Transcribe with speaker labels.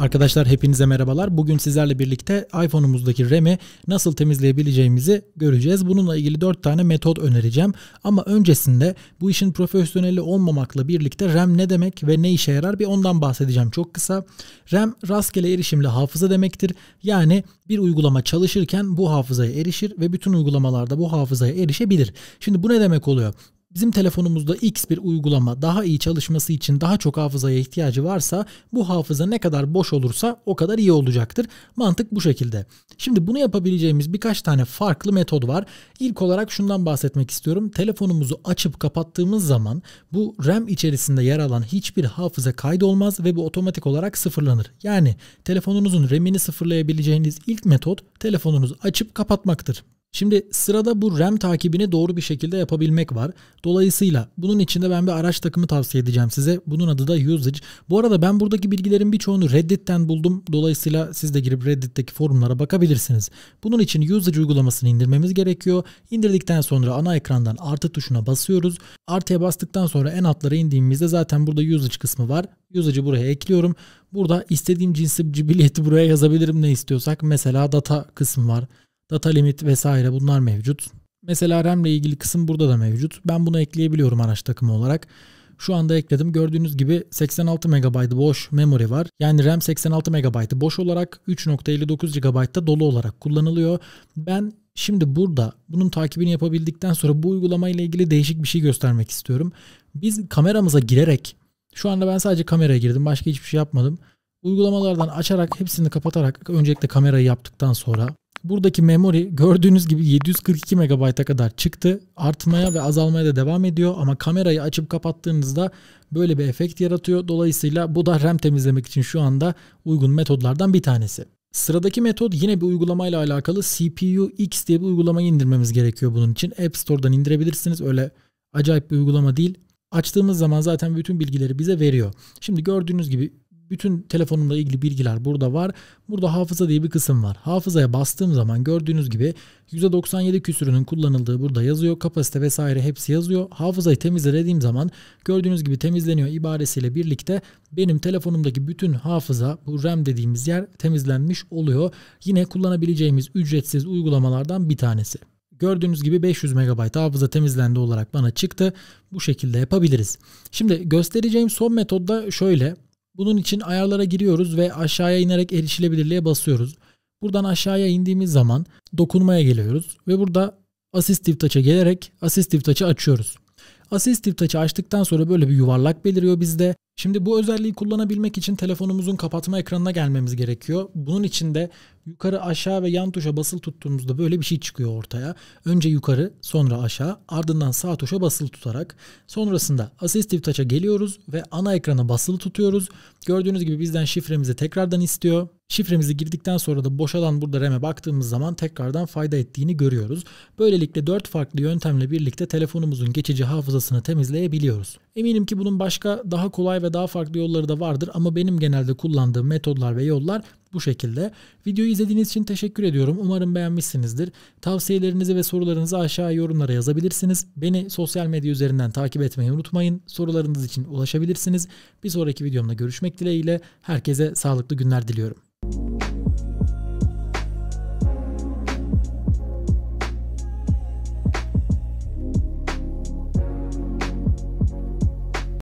Speaker 1: Arkadaşlar hepinize merhabalar. Bugün sizlerle birlikte iPhone'umuzdaki RAM'i nasıl temizleyebileceğimizi göreceğiz. Bununla ilgili 4 tane metot önereceğim. Ama öncesinde bu işin profesyoneli olmamakla birlikte RAM ne demek ve ne işe yarar bir ondan bahsedeceğim çok kısa. RAM rastgele erişimli hafıza demektir. Yani bir uygulama çalışırken bu hafızaya erişir ve bütün uygulamalarda bu hafızaya erişebilir. Şimdi bu ne demek oluyor? Bizim telefonumuzda X bir uygulama daha iyi çalışması için daha çok hafızaya ihtiyacı varsa bu hafıza ne kadar boş olursa o kadar iyi olacaktır. Mantık bu şekilde. Şimdi bunu yapabileceğimiz birkaç tane farklı metod var. İlk olarak şundan bahsetmek istiyorum. Telefonumuzu açıp kapattığımız zaman bu RAM içerisinde yer alan hiçbir hafıza kaydolmaz ve bu otomatik olarak sıfırlanır. Yani telefonunuzun RAM'ini sıfırlayabileceğiniz ilk metot telefonunuzu açıp kapatmaktır. Şimdi sırada bu REM takibini doğru bir şekilde yapabilmek var. Dolayısıyla bunun içinde ben bir araç takımı tavsiye edeceğim size. Bunun adı da Usage. Bu arada ben buradaki bilgilerin birçoğunu Reddit'ten buldum. Dolayısıyla siz de girip Reddit'teki forumlara bakabilirsiniz. Bunun için Usage uygulamasını indirmemiz gerekiyor. İndirdikten sonra ana ekrandan artı tuşuna basıyoruz. Artıya bastıktan sonra en altlara indiğimizde zaten burada Usage kısmı var. Usage'ı buraya ekliyorum. Burada istediğim cinsi cibiliyeti buraya yazabilirim ne istiyorsak. Mesela data kısmı var data limit vesaire bunlar mevcut. Mesela RAM ile ilgili kısım burada da mevcut. Ben bunu ekleyebiliyorum araç takımı olarak. Şu anda ekledim. Gördüğünüz gibi 86 MB boş memory var. Yani RAM 86 MB boş olarak 3.59 GB da dolu olarak kullanılıyor. Ben Şimdi burada bunun takibini yapabildikten sonra bu uygulama ile ilgili değişik bir şey göstermek istiyorum. Biz kameramıza girerek şu anda ben sadece kameraya girdim. Başka hiçbir şey yapmadım. Uygulamalardan açarak hepsini kapatarak öncelikle kamerayı yaptıktan sonra Buradaki memori gördüğünüz gibi 742 MB'a kadar çıktı. Artmaya ve azalmaya da devam ediyor ama kamerayı açıp kapattığınızda böyle bir efekt yaratıyor. Dolayısıyla bu da RAM temizlemek için şu anda uygun metodlardan bir tanesi. Sıradaki metod yine bir uygulamayla alakalı CPU X diye bir uygulamayı indirmemiz gerekiyor bunun için. App Store'dan indirebilirsiniz. Öyle acayip bir uygulama değil. Açtığımız zaman zaten bütün bilgileri bize veriyor. Şimdi gördüğünüz gibi bütün telefonumla ilgili bilgiler burada var. Burada hafıza diye bir kısım var. Hafızaya bastığım zaman gördüğünüz gibi %97 küsürünün kullanıldığı burada yazıyor. Kapasite vesaire hepsi yazıyor. Hafızayı temizlediğim zaman gördüğünüz gibi temizleniyor ibaresiyle birlikte benim telefonumdaki bütün hafıza bu RAM dediğimiz yer temizlenmiş oluyor. Yine kullanabileceğimiz ücretsiz uygulamalardan bir tanesi. Gördüğünüz gibi 500 MB hafıza temizlendi olarak bana çıktı. Bu şekilde yapabiliriz. Şimdi göstereceğim son da şöyle. Bunun için ayarlara giriyoruz ve aşağıya inerek erişilebilirliğe basıyoruz. Buradan aşağıya indiğimiz zaman dokunmaya geliyoruz ve burada Assistive Touch'a gelerek Assistive Touch'ı açıyoruz. Assistive Touch'ı açtıktan sonra böyle bir yuvarlak beliriyor bizde. Şimdi bu özelliği kullanabilmek için telefonumuzun kapatma ekranına gelmemiz gerekiyor. Bunun için de Yukarı aşağı ve yan tuşa basılı tuttuğumuzda böyle bir şey çıkıyor ortaya. Önce yukarı sonra aşağı ardından sağ tuşa basılı tutarak sonrasında Assistive Touch'a geliyoruz ve ana ekrana basılı tutuyoruz. Gördüğünüz gibi bizden şifremizi tekrardan istiyor. Şifremizi girdikten sonra da boşalan burada RAM'e baktığımız zaman tekrardan fayda ettiğini görüyoruz. Böylelikle 4 farklı yöntemle birlikte telefonumuzun geçici hafızasını temizleyebiliyoruz. Eminim ki bunun başka daha kolay ve daha farklı yolları da vardır ama benim genelde kullandığım metodlar ve yollar bu şekilde. Videoyu izlediğiniz için teşekkür ediyorum. Umarım beğenmişsinizdir. Tavsiyelerinizi ve sorularınızı aşağı yorumlara yazabilirsiniz. Beni sosyal medya üzerinden takip etmeyi unutmayın. Sorularınız için ulaşabilirsiniz. Bir sonraki videomda görüşmek dileğiyle herkese sağlıklı günler diliyorum.